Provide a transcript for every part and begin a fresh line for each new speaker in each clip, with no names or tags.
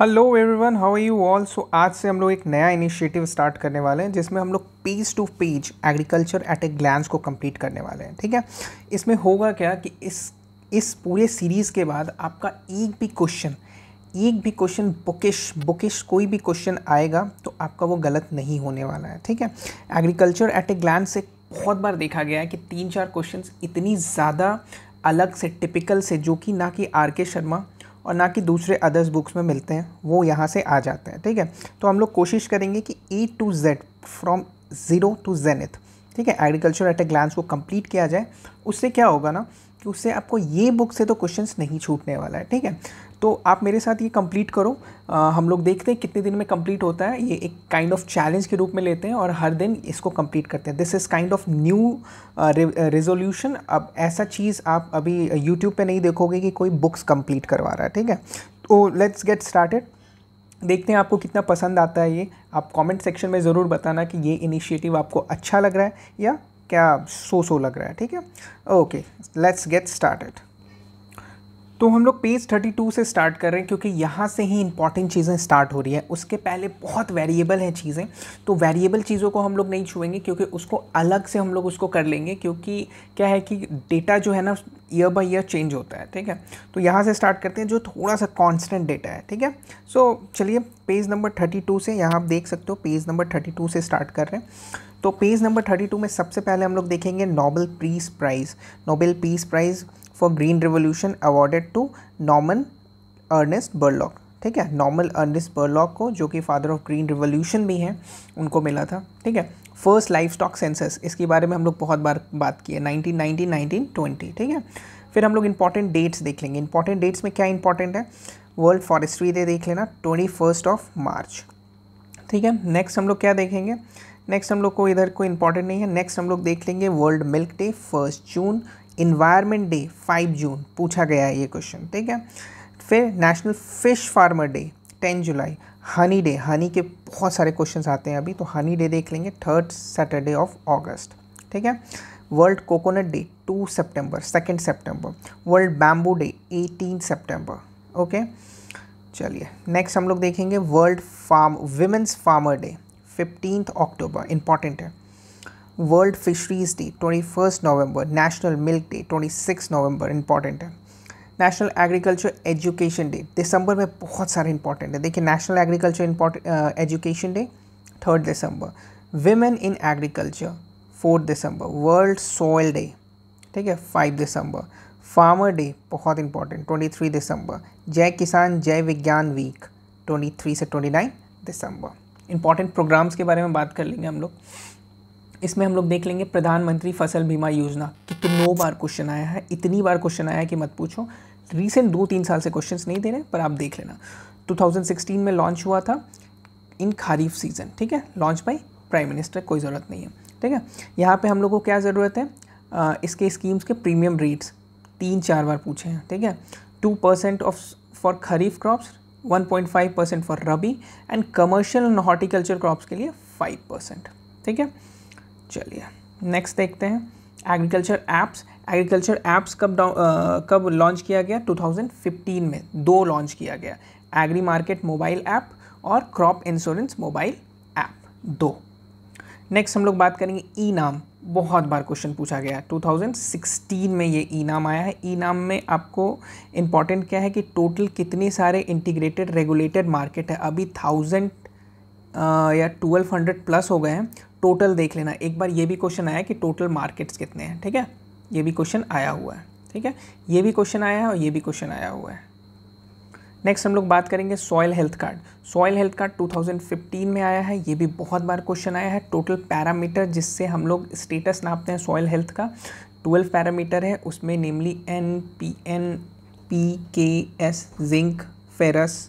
Hello everyone how are you all so आज से हम लोग एक नया इनिशिएटिव स्टार्ट करने वाले हैं जिसमें हम लोग page to page agriculture at a glance को कंप्लीट करने वाले हैं ठीक है इसमें होगा क्या कि इस इस पूरे सीरीज़ के बाद आपका एक भी क्वेश्चन एक भी क्वेश्चन बुकिश बुकिश कोई भी क्वेश्चन आएगा तो आपका वो गलत नहीं होने वाला है ठीक है एग्रीकल्चर एट ए ग्लैंस से बहुत बार देखा गया है कि तीन चार क्वेश्चन इतनी ज़्यादा अलग से टिपिकल से जो कि ना कि आर के शर्मा और ना कि दूसरे अदर्स बुक्स में मिलते हैं वो यहाँ से आ जाते हैं ठीक है तो हम लोग कोशिश करेंगे कि A to Z from zero to zenith ठीक है एग्रीकल्चर एट ए ग्लांस को कंप्लीट किया जाए उससे क्या होगा ना कि उससे आपको ये बुक से तो क्वेश्चंस नहीं छूटने वाला है ठीक है तो आप मेरे साथ ये कंप्लीट करो आ, हम लोग देखते हैं कितने दिन में कंप्लीट होता है ये एक काइंड ऑफ चैलेंज के रूप में लेते हैं और हर दिन इसको कंप्लीट करते हैं this is kind of new resolution अब ऐसा चीज़ आप अभी यूट्यूब पे नहीं देखोगे कि कोई बुक्स कंप्लीट करवा रहा है ठीक है तो लेट्स गेट स्टार्टेड देखते हैं आपको कितना पसंद आता है ये आप कॉमेंट सेक्शन में ज़रूर बताना कि ये इनिशिएटिव आपको अच्छा लग रहा है या क्या सो सो लग रहा है ठीक है ओके लेट्स गेट स्टार्टेड तो हम लोग पेज 32 से स्टार्ट कर रहे हैं क्योंकि यहाँ से ही इंपॉर्टेंट चीज़ें स्टार्ट हो रही है उसके पहले बहुत वेरिएबल हैं चीज़ें तो वेरिएबल चीज़ों को हम लोग नहीं छुएंगे क्योंकि उसको अलग से हम लोग उसको कर लेंगे क्योंकि क्या है कि डेटा जो है ना ईयर बाई ईयर चेंज होता है ठीक है तो यहाँ से स्टार्ट करते हैं जो थोड़ा सा कॉन्स्टेंट डेटा है ठीक है सो so, चलिए पेज नंबर थर्टी से यहाँ आप देख सकते हो पेज नंबर थर्टी से स्टार्ट कर रहे हैं तो पेज नंबर थर्टी में सबसे पहले हम लोग देखेंगे Nobel peace prize Nobel peace prize for green revolution awarded to नॉमन अर्नेस्ट बर्लॉक ठीक है नॉर्मल अर्नेस्ट बर्लॉक को जो कि फादर ऑफ ग्रीन रिवोल्यूशन भी हैं उनको मिला था ठीक है फर्स्ट लाइफ स्टॉक सेंसस इसके बारे में हम लोग बहुत बार बात की है नाइनटीन नाइनटीन नाइनटीन ट्वेंटी ठीक है फिर हम लोग इंपॉर्टेंट डेट्स देख लेंगे इंपॉर्टेंट डेट्स में क्या इंपॉर्टेंट है वर्ल्ड फॉरेस्ट्री डे देख लेना ट्वेंटी फर्स्ट ऑफ मार्च ठीक है नेक्स्ट हम लोग क्या देखेंगे नेक्स्ट हम लोग को इधर कोई इंपॉर्टेंट नहीं है नेक्स्ट हम लोग देख लेंगे world milk day first June environment day five June पूछा गया है ये क्वेश्चन ठीक है फिर national fish farmer day ten July honey day honey के बहुत सारे क्वेश्चन आते हैं अभी तो हनी डे देख लेंगे थर्ड सैटरडे ऑफ ऑगस्ट ठीक है world coconut day two September second September world bamboo day eighteen September okay चलिए नेक्स्ट हम लोग देखेंगे world farm women's farmer day fifteen October important है world fisheries day twenty first November national milk day twenty six November important है national agriculture education day December में बहुत सारे important है देखिए national agriculture important education day third December women in agriculture fourth December world soil day ठीक है five December farmer day बहुत important twenty three December जय किसान जय विज्ञान वीक ट्वेंटी थ्री से twenty nine December important programs के बारे में बात कर लेंगे हम लोग इसमें हम लोग देख लेंगे प्रधानमंत्री फसल बीमा योजना कितनों तो बार क्वेश्चन आया है इतनी बार क्वेश्चन आया है कि मत पूछो रिसेंट दो तीन साल से क्वेश्चन नहीं दे रहे पर आप देख लेना 2016 में लॉन्च हुआ था इन खारीफ सीज़न ठीक है लॉन्च बाई प्राइम मिनिस्टर कोई ज़रूरत नहीं है ठीक है यहाँ पे हम लोग को क्या ज़रूरत है आ, इसके स्कीम्स के प्रीमियम रेट्स तीन चार बार पूछे हैं ठीक है two percent of for kharif crops 1.5 percent for rabi and commercial and horticulture crops के लिए 5 परसेंट ठीक है चलिए नेक्स्ट देखते हैं एग्रीकल्चर ऐप्स एग्रीकल्चर ऐप्स कब डाउन कब लॉन्च किया गया 2015 में दो लॉन्च किया गया एग्री मार्केट मोबाइल ऐप और क्रॉप इंश्योरेंस मोबाइल ऐप दो नेक्स्ट हम लोग बात करेंगे ई नाम बहुत बार क्वेश्चन पूछा गया है 2016 में ये ई नाम आया है ई नाम में आपको इम्पॉर्टेंट क्या है कि टोटल कितने सारे इंटीग्रेटेड रेगुलेटेड मार्केट है अभी थाउजेंड या ट्वेल्व हंड्रेड प्लस हो गए हैं टोटल देख लेना एक बार ये भी क्वेश्चन आया कि टोटल मार्केट्स कितने हैं ठीक है ये भी क्वेश्चन आया हुआ है ठीक है ये भी क्वेश्चन आया है और ये भी क्वेश्चन आया हुआ है नेक्स्ट हम लोग बात करेंगे soil health card soil health card 2015 में आया है ये भी बहुत बार क्वेश्चन आया है टोटल पैरामीटर जिससे हम लोग स्टेटस नापते हैं सॉयल हेल्थ का 12 पैरामीटर है उसमें namely N P N P K S zinc ferrous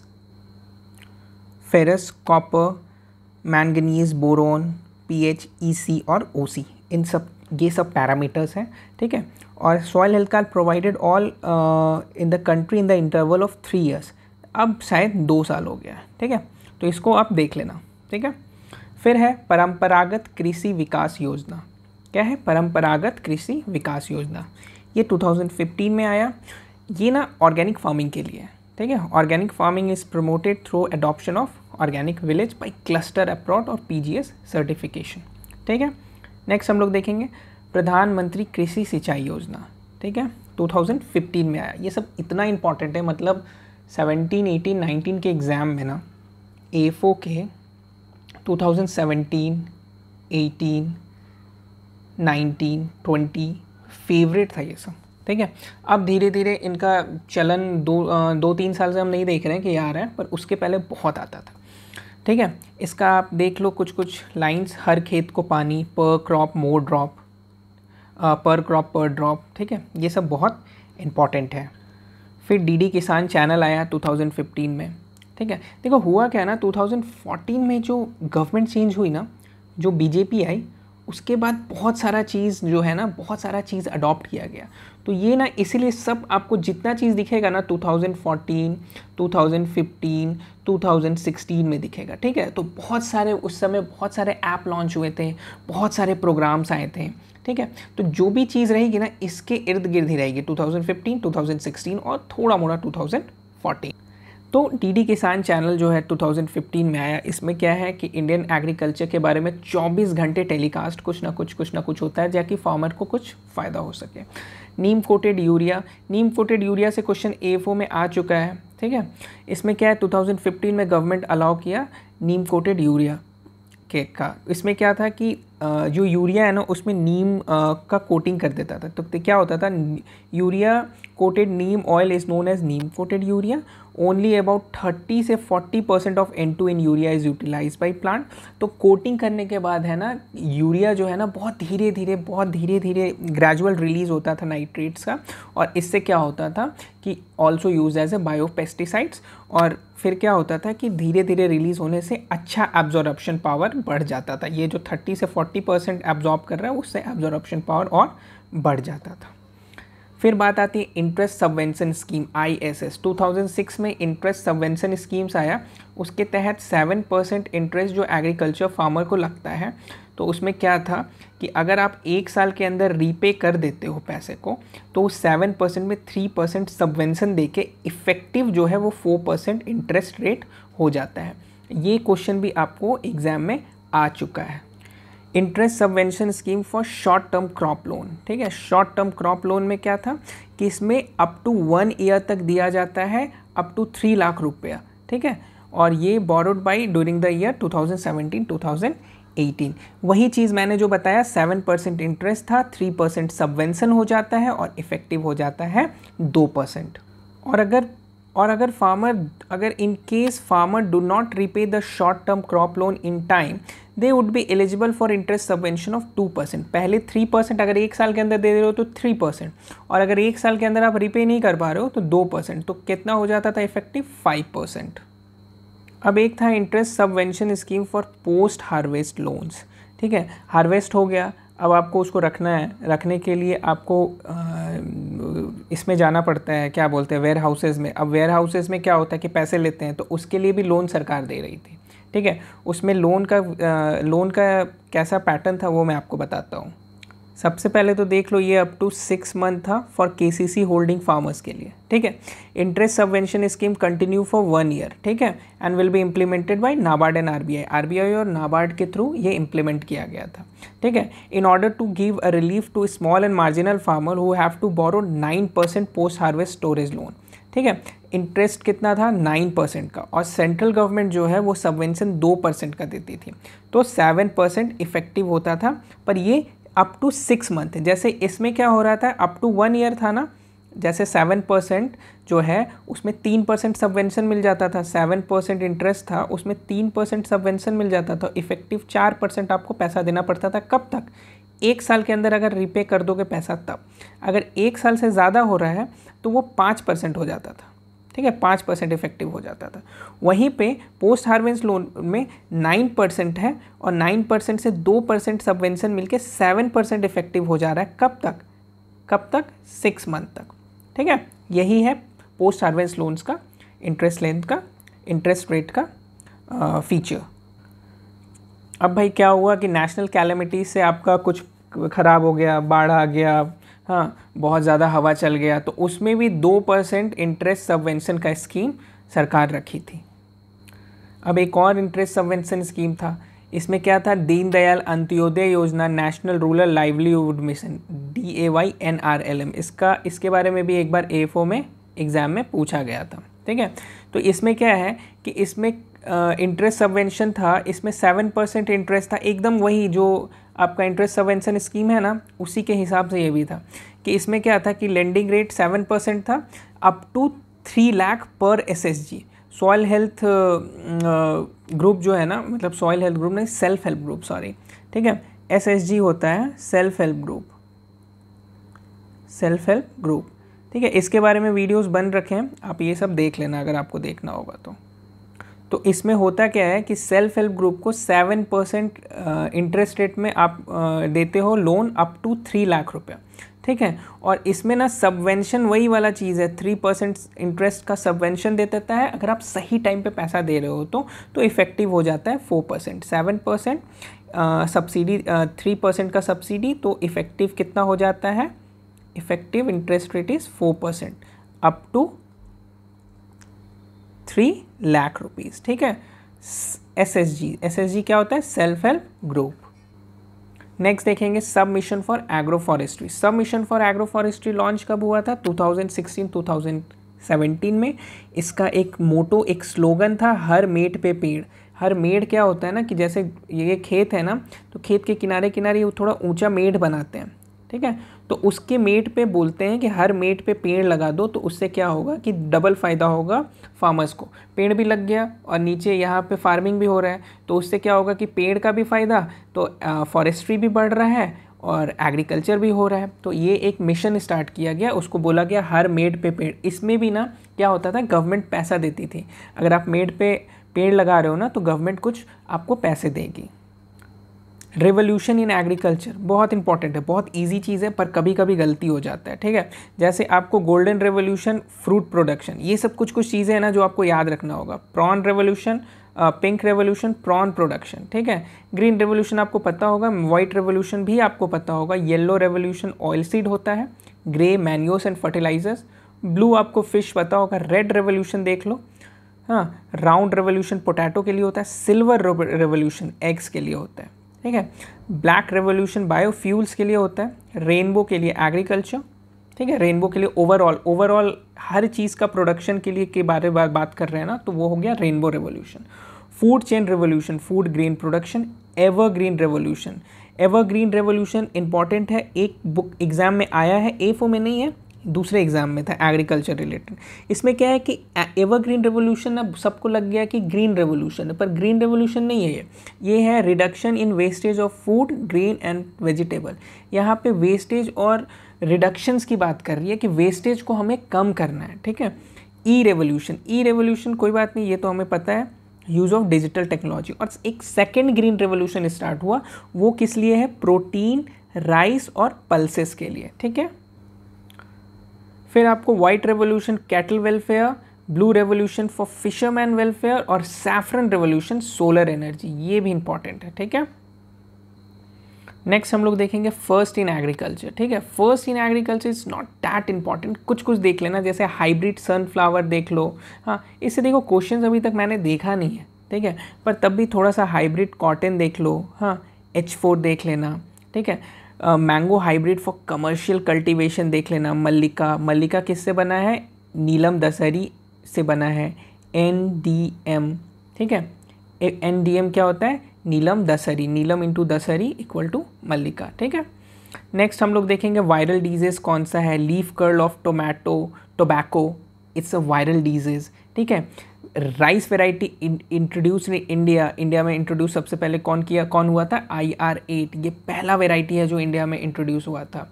ferrous copper manganese boron P H E C और ओ सी इन सब ये सब पैरामीटर्स हैं ठीक है और soil health card provided all in the country in the interval of three years अब शायद दो साल हो गया ठीक है तो इसको आप देख लेना ठीक है फिर है परंपरागत कृषि विकास योजना क्या है परंपरागत कृषि विकास योजना ये 2015 में आया ये ना ऑर्गेनिक फार्मिंग के लिए ठीक है organic farming is promoted through adoption of organic village by cluster approach और पीजीएस सर्टिफिकेशन ठीक है नेक्स्ट हम लोग देखेंगे प्रधानमंत्री कृषि सिंचाई योजना ठीक है 2015 में आया ये सब इतना इम्पॉर्टेंट है मतलब 17, 18, 19 के एग्ज़ाम में ना ए के 2017, 18, 19, 20 फेवरेट था ये सब ठीक है अब धीरे धीरे इनका चलन दो दो तीन साल से हम नहीं देख रहे हैं कि ये आ रहा है पर उसके पहले बहुत आता था ठीक है इसका आप देख लो कुछ कुछ लाइंस हर खेत को पानी per crop more drop per crop per drop ठीक है ये सब बहुत इम्पॉर्टेंट है फिर डीडी किसान चैनल आया 2015 में ठीक है देखो हुआ क्या ना 2014 में जो गवर्नमेंट चेंज हुई ना जो बीजेपी आई उसके बाद बहुत सारा चीज़ जो है ना बहुत सारा चीज़ अडॉप्ट किया गया तो ये ना इसीलिए सब आपको जितना चीज़ दिखेगा ना 2014, 2015, 2016 में दिखेगा ठीक है तो बहुत सारे उस समय बहुत सारे ऐप लॉन्च हुए थे बहुत सारे प्रोग्राम्स आए थे ठीक है तो जो भी चीज़ रहेगी ना इसके इर्द गिर्द ही रहेगी 2015, 2016 और थोड़ा मोड़ा 2014 तो डी किसान चैनल जो है 2015 में आया इसमें क्या है कि इंडियन एग्रीकल्चर के बारे में 24 घंटे टेलीकास्ट कुछ ना कुछ कुछ ना कुछ होता है जैकि फार्मर को कुछ फ़ायदा हो सके neem coated urea neem coated urea से क्वेश्चन ए में आ चुका है ठीक है इसमें क्या है 2015 में गवर्नमेंट अलाउ किया नीम कोटेड यूरिया केक का इसमें क्या था कि जो यूरिया है ना उसमें नीम का कोटिंग कर देता था तो क्या होता था urea coated neem oil is known as neem coated urea only about 30 से 40 percent of N two in urea is utilize by plant तो कोटिंग करने के बाद है ना यूरिया जो है ना बहुत धीरे धीरे बहुत धीरे धीरे ग्रेजुअल रिलीज होता था नाइट्रेट्स का और इससे क्या होता था कि also use as a bio pesticides और फिर क्या होता था कि धीरे धीरे रिलीज़ होने से अच्छा एब्जॉर्बशन पावर बढ़ जाता था ये जो 30 से 40 परसेंट एब्जॉर्ब कर रहा है उससे एब्जॉर्बशन पावर और बढ़ जाता था फिर बात आती है interest subvention scheme I S S two thousand six में इंटरेस्ट सबवेंशन स्कीम्स आया उसके तहत सेवन परसेंट इंटरेस्ट जो एग्रीकल्चर फार्मर को लगता है तो उसमें क्या था कि अगर आप एक साल के अंदर रीपे कर देते हो पैसे को तो उस सेवन परसेंट में थ्री परसेंट सबवेंसन दे के इफ़ेक्टिव जो है वो फोर परसेंट इंटरेस्ट रेट हो जाता है ये क्वेश्चन भी आपको एग्ज़ाम में आ चुका है interest subvention scheme for short term crop loan ठीक है शॉर्ट टर्म क्रॉप लोन में क्या था कि इसमें अप टू वन ईयर तक दिया जाता है अप टू थ्री लाख रुपया ठीक है और ये borrowed by during the year 2017 2018 वही चीज़ मैंने जो बताया सेवन परसेंट इंटरेस्ट था थ्री परसेंट सबवेंसन हो जाता है और इफेक्टिव हो जाता है दो परसेंट और अगर और अगर फार्मर अगर in case farmer do not repay the short term crop loan in time they would be eligible for interest subvention of two percent पहले थ्री परसेंट अगर एक साल के अंदर दे रहे हो तो थ्री परसेंट और अगर एक साल के अंदर आप रिपे नहीं कर पा रहे हो तो दो परसेंट तो कितना हो जाता था इफेक्टिव फाइव परसेंट अब एक था interest subvention scheme for post harvest loans ठीक है हार्वेस्ट हो गया अब आपको उसको रखना है रखने के लिए आपको इसमें जाना पड़ता है क्या बोलते हैं वेयर हाउसेज़ में अब वेयर हाउसेज़ में क्या होता है कि पैसे लेते हैं तो उसके लिए भी लोन सरकार दे रही थी ठीक है उसमें लोन का लोन का कैसा पैटर्न था वो मैं आपको बताता हूँ सबसे पहले तो देख लो ये अप टू सिक्स मंथ था फॉर केसीसी होल्डिंग फार्मर्स के लिए ठीक है interest subvention scheme continue for one year ठीक है and will be implemented by NABARD and RBI RBI और नाबार्ड के थ्रू ये इम्प्लीमेंट किया गया था ठीक है in order to give a relief to small and marginal farmer who have to borrow nine percent post harvest storage loan ठीक है इंटरेस्ट कितना था नाइन परसेंट का और सेंट्रल गवर्नमेंट जो है वो सबवेंशन दो परसेंट का देती थी तो सेवन परसेंट इफेक्टिव होता था पर ये अप टू सिक्स मंथ जैसे इसमें क्या हो रहा था अप टू वन ईयर था ना जैसे सेवन परसेंट जो है उसमें तीन परसेंट सबवेंसन मिल जाता था सेवन परसेंट इंटरेस्ट था उसमें तीन परसेंट सबवेंसन मिल जाता था इफेक्टिव चार परसेंट आपको पैसा देना पड़ता था कब तक एक साल के अंदर अगर रिपे कर दोगे पैसा तब अगर एक साल से ज़्यादा हो रहा है तो वो पाँच परसेंट हो जाता था ठीक है पाँच परसेंट इफेक्टिव हो जाता था वहीं पे पोस्ट हार्वेस्ट लोन में नाइन परसेंट है और नाइन परसेंट से दो परसेंट मिल मिलकर सेवन परसेंट इफेक्टिव हो जा रहा है कब तक कब तक सिक्स मंथ तक ठीक है यही है पोस्ट हार्वेस्ट लोन्स का इंटरेस्ट लेंथ का इंटरेस्ट रेट का फीचर अब भाई क्या हुआ कि नेशनल कैलमिटी से आपका कुछ ख़राब हो गया बाढ़ आ गया हाँ बहुत ज़्यादा हवा चल गया तो उसमें भी दो परसेंट इंटरेस्ट सबवेंशन का स्कीम सरकार रखी थी अब एक और इंटरेस्ट सबवेंशन स्कीम था इसमें क्या था Deendayal Antyodaya Yojana national rural livelihood mission D A Y N R L M इसका इसके बारे में भी एक बार ए में एग्ज़ाम में पूछा गया था ठीक है तो इसमें क्या है कि इसमें इंटरेस्ट सबवेंशन था इसमें सेवन परसेंट इंटरेस्ट था एकदम वही जो आपका इंटरेस्ट सबवेंसन स्कीम है ना उसी के हिसाब से ये भी था कि इसमें क्या था कि लेंडिंग रेट सेवन परसेंट था अप टू थ्री लाख पर S S G soil health group जो है ना मतलब सॉयल हेल्थ ग्रुप नहीं सेल्फ हेल्प ग्रुप सॉरी ठीक है एस एस जी होता है self help group self help group ठीक है इसके बारे में वीडियोस बन रखे हैं आप ये सब देख लेना अगर आपको देखना होगा तो तो इसमें होता क्या है कि सेल्फ हेल्प ग्रुप को सेवन परसेंट इंटरेस्ट रेट में आप देते हो loan up to three lakh रुपया ठीक है और इसमें ना सबवेंशन वही वाला चीज़ है थ्री परसेंट इंटरेस्ट का सबवेंशन दे देता है अगर आप सही टाइम पे पैसा दे रहे हो तो तो इफेक्टिव हो जाता है four percent seven percent subsidy three percent का सब्सिडी तो इफेक्टिव कितना हो जाता है effective interest rate is four percent up to three lakh rupees ठीक है S S G S S G क्या होता है सेल्फ हेल्प ग्रुप नेक्स्ट देखेंगे sub mission for agro forestry sub mission for agro forestry launch कब हुआ था 2016 2017 में इसका एक मोटो एक स्लोगन था हर मेड पे पेड़ हर मेड़ क्या होता है ना कि जैसे ये खेत है ना तो खेत के किनारे किनारे वो थोड़ा ऊंचा मेड़ बनाते हैं ठीक है तो उसके मेट पे बोलते हैं कि हर मेट पे पेड़ लगा दो तो उससे क्या होगा कि डबल फ़ायदा होगा फार्मर्स को पेड़ भी लग गया और नीचे यहाँ पे फार्मिंग भी हो रहा है तो उससे क्या होगा कि पेड़ का भी फ़ायदा तो फॉरेस्ट्री भी बढ़ रहा है और एग्रीकल्चर भी हो रहा है तो ये एक मिशन स्टार्ट किया गया उसको बोला गया हर मेड पे पेड़ इसमें भी ना क्या होता था गवर्नमेंट पैसा देती थी अगर आप मेड पे पेड़ लगा रहे हो ना तो गवर्नमेंट कुछ आपको पैसे देगी रेवोल्यूशन इन एग्रीकल्चर बहुत इंपॉर्टेंट है बहुत ईजी चीज़ है पर कभी कभी गलती हो जाता है ठीक है जैसे आपको गोल्डन रेवोल्यूशन फ्रूट प्रोडक्शन ये सब कुछ कुछ चीज़ें हैं ना जो आपको याद रखना होगा prawn revolution pink revolution prawn production ठीक है ग्रीन रेवोल्यूशन आपको पता होगा वाइट रेवोल्यूशन भी आपको पता होगा येलो रेवोल्यूशन ऑयल सीड होता है grey manures and fertilizers blue आपको फिश पता होगा रेड रेवोल्यूशन देख लो हाँ राउंड रेवोल्यूशन पोटैटो के लिए होता है सिल्वर रेवोल्यूशन एग्स के लिए होता है ठीक है ब्लैक रेवोल्यूशन बायोफ्यूल्स के लिए होता है रेनबो के लिए एग्रीकल्चर ठीक है रेनबो के लिए ओवरऑल ओवरऑल हर चीज़ का प्रोडक्शन के लिए के बारे में बात कर रहे हैं ना तो वो हो गया rainbow revolution food chain revolution food grain production evergreen revolution evergreen revolution important है एक बुक एग्जाम में आया है ए फो में नहीं है दूसरे एग्ज़ाम में था एग्रीकल्चर रिलेटेड इसमें क्या है कि एवर ग्रीन रेवोल्यूशन अब सबको लग गया कि ग्रीन रेवोल्यूशन है पर ग्रीन रेवोल्यूशन नहीं है ये ये है reduction in wastage of food green and vegetable यहाँ पे वेस्टेज और रिडक्शंस की बात कर रही है कि वेस्टेज को हमें कम करना है ठीक है ई रेवोल्यूशन ई रेवोल्यूशन कोई बात नहीं ये तो हमें पता है यूज़ ऑफ डिजिटल टेक्नोलॉजी और एक सेकेंड ग्रीन रेवोल्यूशन स्टार्ट हुआ वो किस लिए है प्रोटीन राइस और पल्सेस के लिए ठीक है फिर आपको white revolution cattle welfare blue revolution for fisherman welfare और सैफरन रेवोल्यूशन सोलर एनर्जी ये भी इंपॉर्टेंट है ठीक है नेक्स्ट हम लोग देखेंगे फर्स्ट इन एग्रीकल्चर ठीक है first in agriculture is not that important कुछ कुछ देख लेना जैसे हाइब्रिड सनफ्लावर देख लो हाँ इससे देखो क्वेश्चन अभी तक मैंने देखा नहीं है ठीक है पर तब भी थोड़ा सा हाइब्रिड कॉटन देख लो हाँ एच फोर देख लेना ठीक है mango hybrid for commercial cultivation देख लेना मल्लिका मल्लिका किससे बना है नीलम दशहरी से बना है एन डी एम ठीक है एन डी एम क्या होता है Neelam Dashehari Neelam into Dashehari equal to Mallika ठीक है नेक्स्ट हम लोग देखेंगे वायरल डिजीज़ कौन सा है leaf curl of tomato tobacco it's a viral disease ठीक है राइस वेराइटी इंट्रोड्यूस ने इंडिया इंडिया में इंट्रोड्यूस सबसे पहले कौन किया कौन हुआ था आई आर एट ये पहला वेराइटी है जो इंडिया में इंट्रोड्यूस हुआ था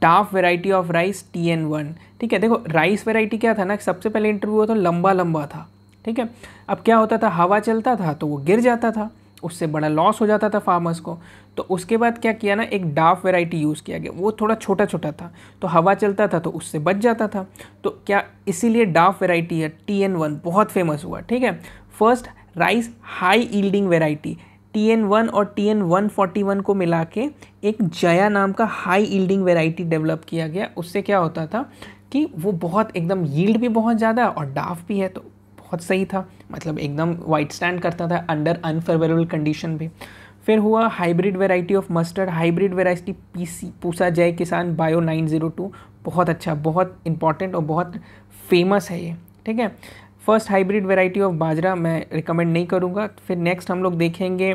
dwarf variety of rice T N one ठीक है देखो राइस वेराइटी क्या था ना सबसे पहले इंटरव्यू हुआ था लंबा लंबा था ठीक है अब क्या होता था हवा चलता था तो वो गिर जाता था उससे बड़ा लॉस हो जाता था फार्मर्स को तो उसके बाद क्या किया ना एक डाफ वेराइटी यूज़ किया गया वो थोड़ा छोटा छोटा था तो हवा चलता था तो उससे बच जाता था तो क्या इसीलिए डाफ वेराइटी है टी एन वन बहुत फेमस हुआ ठीक है first rice high yielding variety T N one और T N one forty one को मिला के एक जया नाम का हाई ईल्डिंग वेराइटी डेवलप किया गया उससे क्या होता था कि वो बहुत एकदम यील्ड भी बहुत ज़्यादा और डाफ भी है तो बहुत सही था मतलब एकदम वाइट स्टैंड करता था अंडर अनफेवरेबल कंडीशन भी फिर हुआ hybrid variety of mustard hybrid variety PC Pusa Jai Kisan bio nine zero to बहुत अच्छा बहुत इंपॉर्टेंट और बहुत फेमस है ये ठीक है first hybrid variety of bajra मैं रिकमेंड नहीं करूँगा फिर नेक्स्ट हम लोग देखेंगे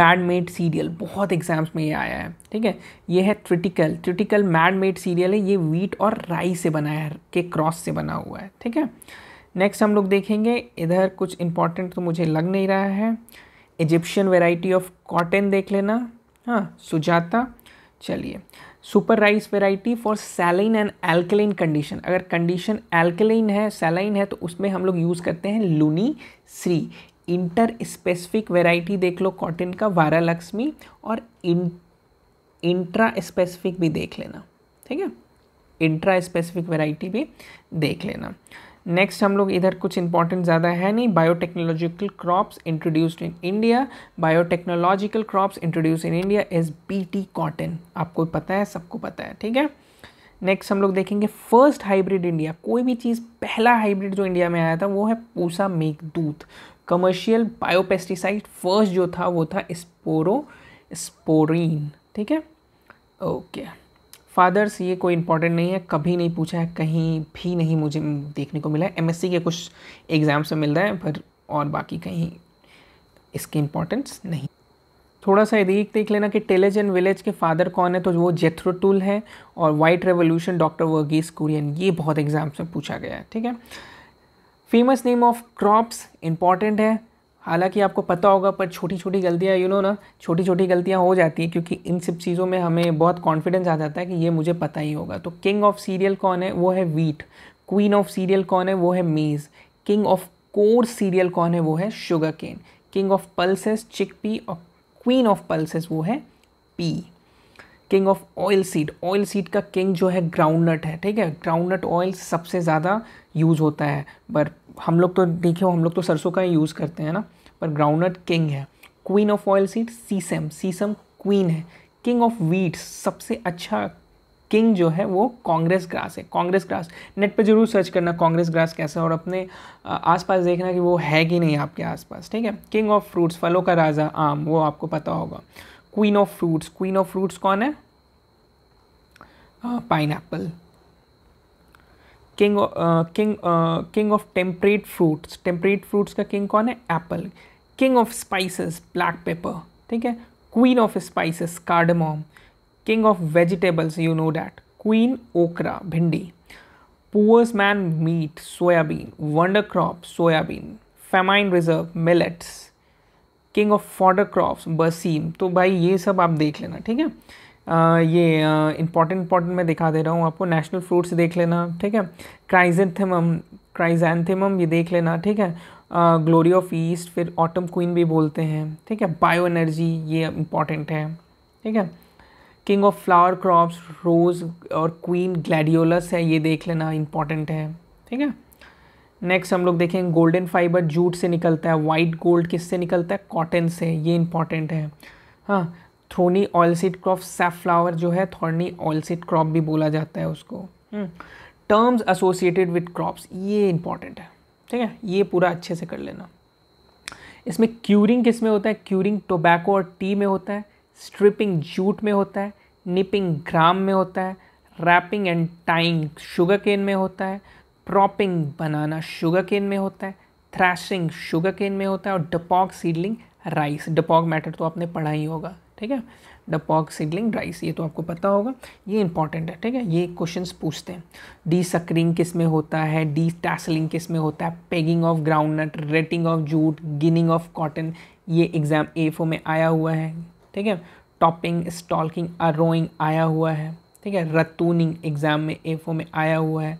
मैड मेड सीरियल बहुत एग्जाम्स में ये आया है ठीक है ये है triticale triticale man made cereal है ये वीट और राई से बनाया है के क्रॉस से बना हुआ है ठीक है नेक्स्ट हम लोग देखेंगे इधर कुछ इंपॉर्टेंट तो मुझे लग नहीं रहा है इजिप्शियन वेराइटी ऑफ कॉटन देख लेना हाँ सुजाता चलिए super rice variety for saline and alkaline condition अगर कंडीशन एल्कलाइन है सैलाइन है तो उसमें हम लोग यूज़ करते हैं Lunishree inter specific variety देख लो कॉटन का वारा लक्ष्मी और इन इंट्रा स्पेसिफिक भी देख लेना ठीक है इंट्रा स्पेसिफिक वेराइटी भी देख लेना नेक्स्ट हम लोग इधर कुछ इंपॉर्टेंट ज़्यादा है नहीं biotechnological crops introduced in India biotechnological crops introduce in India is B T cotton आपको पता है सबको पता है ठीक है नेक्स्ट हम लोग देखेंगे फर्स्ट हाइब्रिड इंडिया कोई भी चीज़ पहला हाइब्रिड जो इंडिया में आया था वो है पूसा दूत कमर्शियल बायोपेस्टिसाइड फर्स्ट जो था वो था स्पोरो स्पोरिन ठीक है ओके okay. फादर्स ये कोई इंपॉर्टेंट नहीं है कभी नहीं पूछा है कहीं भी नहीं मुझे देखने को मिला है एम के कुछ एग्ज़ाम्स में मिल रहा है पर और बाकी कहीं इसकी इम्पोर्टेंस नहीं थोड़ा सा यदि देख लेना कि टेलेज एंड विलेज के फादर कौन है तो वो जेथ्रो टूल है और white revolution doctor Verghese Kurien ये बहुत एग्जाम्स में पूछा गया है ठीक है famous name of crops important है हालांकि आपको पता होगा पर छोटी छोटी गलतियाँ यू नो ना छोटी छोटी गलतियाँ हो जाती हैं क्योंकि इन सब चीज़ों में हमें बहुत कॉन्फिडेंस आ जाता है कि ये मुझे पता ही होगा तो किंग ऑफ सीरियल कौन है वो है वीट क्वीन ऑफ सीरियल कौन है वो है मेज़ किंग ऑफ कोर सीरियल कौन है वो है sugarcane king of pulses chickpea और क्वीन ऑफ पल्सेस वो है pea king of oilseed oilseed का किंग जो है ग्राउंडनट है ठीक है ग्राउंडनट ऑयल सबसे ज़्यादा यूज़ होता है पर हम लोग तो हो हम लोग तो सरसों का ही यूज़ करते हैं ना पर ग्राउंडनट किंग है queen of oilseed sesame sesame queen है किंग ऑफ वीट सबसे अच्छा किंग जो है वो कांग्रेस ग्रास है कांग्रेस ग्रास नेट पे जरूर सर्च करना कांग्रेस ग्रास कैसा है और अपने आसपास देखना कि वो है कि नहीं आपके आसपास ठीक है किंग ऑफ फ्रूट्स फलों का राजा आम वो आपको पता होगा queen of fruits queen of fruits कौन है pineapple king king king of temperate fruits temperate fruits का किंग कौन है apple king of spices black pepper ठीक है queen of spices cardamom king of vegetables you know that queen okra bhindi poor's man meat soybean wonder crop soybean famine reserve millets king of fodder crops berseem तो भाई ये सब आप देख लेना ठीक है ये इंपॉर्टेंट इंपॉर्टेंट मैं दिखा दे रहा हूँ आपको नेशनल फ्रूट्स देख लेना ठीक है क्राइजेंथेमम क्राइजेंथेमम ये देख लेना ठीक है ग्लोरी ऑफ ईस्ट फिर ऑटम क्वीन भी बोलते हैं ठीक है बायो एनर्जी ये इंपॉर्टेंट है ठीक है king of flower crops rose और क्वीन ग्लैडियोलस है ये देख लेना इंपॉर्टेंट है ठीक है नेक्स्ट हम लोग देखें गोल्डन फाइबर जूट से निकलता है वाइट गोल्ड किससे निकलता है कॉटन से ये इंपॉर्टेंट है हाँ थ्रोनी ऑयलसीड क्रॉप सैफ्लावर जो है ऑयल सीड क्रॉप भी बोला जाता है उसको hmm. Terms associated with crops ये इंपॉर्टेंट है ठीक है ये पूरा अच्छे से कर लेना इसमें क्यूरिंग किस में होता है क्यूरिंग टोबैको और टी में होता है स्ट्रिपिंग जूट में होता है निपिंग ग्राम में होता है wrapping and tying sugarcane में होता है प्रॉपिंग बनाना शुगर केन में होता है थ्रैशिंग शुगर केन में होता है और dapog seedling rice dapog matter तो आपने पढ़ा ही होगा ठीक है द पॉक सीडलिंग राइस ये तो आपको पता होगा ये इंपॉर्टेंट है ठीक है ये क्वेश्चन पूछते हैं डी सक्रिंग किस में होता है डी टैसलिंग किस में होता है pegging of groundnut retting of jute ginning of cotton ये एग्ज़ाम ए फो में आया हुआ है ठीक है टॉपिंग स्टॉकिंग अरोइंग आया हुआ है ठीक है रतूनिंग एग्ज़ाम में ए फो में आया हुआ है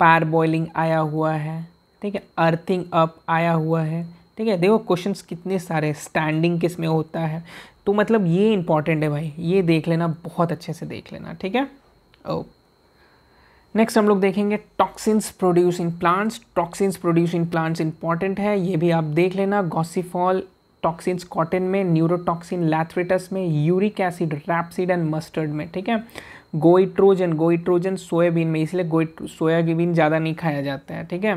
पैर बॉइलिंग आया हुआ है ठीक है अर्थिंग अप आया हुआ है ठीक है देखो क्वेश्चंस कितने सारे स्टैंडिंग किस में होता है तो मतलब ये इंपॉर्टेंट है भाई ये देख लेना बहुत अच्छे से देख लेना ठीक है ओ oh. नेक्स्ट हम लोग देखेंगे toxins produce in plants toxins produce in plants important है ये भी आप देख लेना गॉसिफॉल टॉक्सिन्स कॉटन में न्यूरोटॉक्सिन लैथरेटस में uric acid rapeseed and mustard में ठीक है गोइट्रोजन गोइट्रोजन सोयाबीन में इसलिए गोइट सोयाबीन ज़्यादा नहीं खाया जाता है ठीक है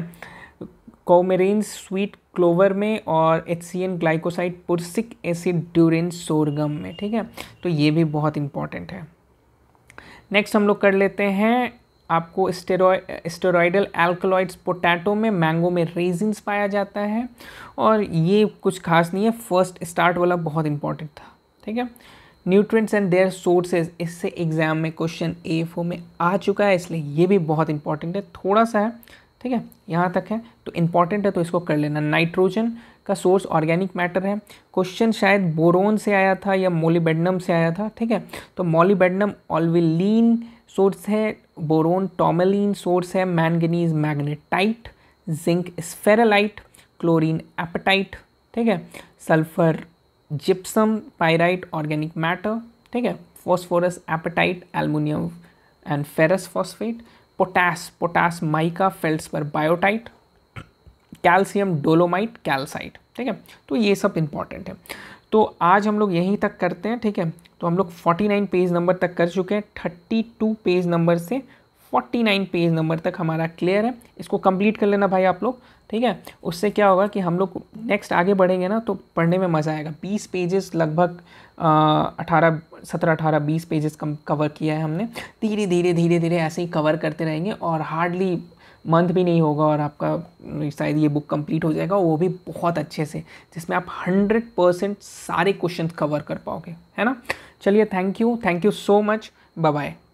कोमेरेन स्वीट क्लोवर में और H C N glycoside prussic acid dhurrin sorghum में ठीक है तो ये भी बहुत इंपॉर्टेंट है नेक्स्ट हम लोग कर लेते हैं आपको स्टेरॉय स्टेरॉयडल एल्कोलॉइड्स पोटैटो में मैंगो में रेजिन्स पाया जाता है और ये कुछ खास नहीं है फर्स्ट स्टार्ट वाला बहुत इंपॉर्टेंट था ठीक है न्यूट्रिएंट्स एंड देयर सोर्सेज इससे एग्जाम में क्वेश्चन ए फो में आ चुका है इसलिए ये भी बहुत इंपॉर्टेंट है थोड़ा सा है ठीक है यहाँ तक है तो इम्पॉर्टेंट है तो इसको कर लेना नाइट्रोजन का सोर्स ऑर्गेनिक मैटर है क्वेश्चन शायद बोरोन से आया था या मोलीबेडनम से आया था ठीक है तो मोलीबेडनम ऑलविलीन सोर्स है बोरोन टॉमेलिन सोर्स है manganese magnetite zinc sphalerite chlorine apatite ठीक है sulphur gypsum pyrite organic matter ठीक है phosphorus apatite aluminium and ferrous phosphate potash potash mica feldspar biotite calcium dolomite calcite ठीक है तो ये सब इंपॉर्टेंट है तो आज हम लोग यहीं तक करते हैं ठीक है तो हम लोग 49 पेज नंबर तक कर चुके हैं 32 पेज नंबर से 49 पेज नंबर तक हमारा क्लियर है इसको कंप्लीट कर लेना भाई आप लोग ठीक है उससे क्या होगा कि हम लोग नेक्स्ट आगे बढ़ेंगे ना तो पढ़ने में मज़ा आएगा 20 पेजेस लगभग अठारह सत्रह अठारह बीस पेजेस कम कवर किया है हमने धीरे धीरे धीरे धीरे ऐसे ही कवर करते रहेंगे और हार्डली मंथ भी नहीं होगा और आपका शायद ये बुक कंप्लीट हो जाएगा वो भी बहुत अच्छे से जिसमें आप हंड्रेड परसेंट सारे क्वेश्चन कवर कर पाओगे है ना चलिए thank you thank you so much bye